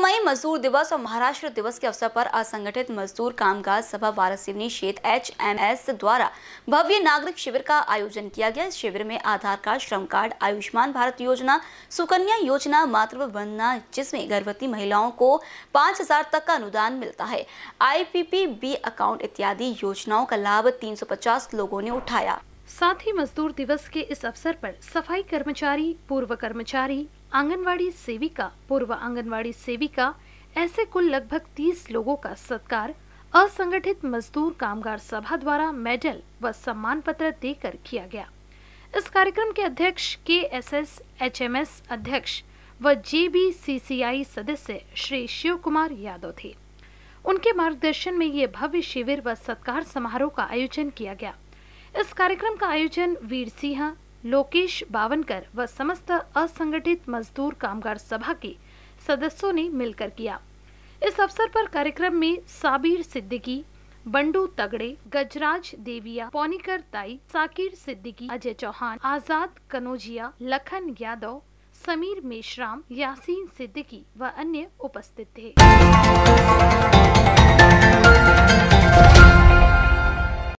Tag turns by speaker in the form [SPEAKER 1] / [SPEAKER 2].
[SPEAKER 1] मई मजदूर दिवस और महाराष्ट्र दिवस के अवसर पर असंगठित मजदूर कामगार सभा वारासिवनी क्षेत्र एच एम एस द्वारा भव्य नागरिक शिविर का आयोजन किया गया इस शिविर में आधार कार्ड श्रम कार्ड आयुष्मान भारत योजना सुकन्या योजना मातृ वंदना जिसमें गर्भवती महिलाओं को पांच हजार तक का अनुदान मिलता है I P P B account इत्यादि योजनाओं का लाभ तीन लोगों ने उठाया साथ ही मजदूर दिवस के इस अवसर
[SPEAKER 2] पर सफाई कर्मचारी पूर्व कर्मचारी आंगनवाड़ी सेविका पूर्व आंगनवाड़ी सेविका ऐसे कुल लगभग 30 लोगों का सत्कार असंगठित मजदूर कामगार सभा द्वारा मेडल व सम्मान पत्र देकर किया गया इस कार्यक्रम के अध्यक्ष के S S H M S अध्यक्ष व जे बी सी सी आई सदस्य श्री शिव कुमार यादव थे उनके मार्गदर्शन में ये भव्य शिविर व सत्कार समारोह का आयोजन किया गया इस कार्यक्रम का आयोजन वीर सिंह लोकेश बावनकर व समस्त असंगठित मजदूर कामगार सभा के सदस्यों ने मिलकर किया इस अवसर पर कार्यक्रम में साबिर सिद्दीकी बंडू तगड़े गजराज देविया पोनीकर ताई साकिर सिद्दीकी अजय चौहान आजाद कनोजिया लखन यादव समीर मेशराम यासीन सिद्दीकी व अन्य उपस्थित थे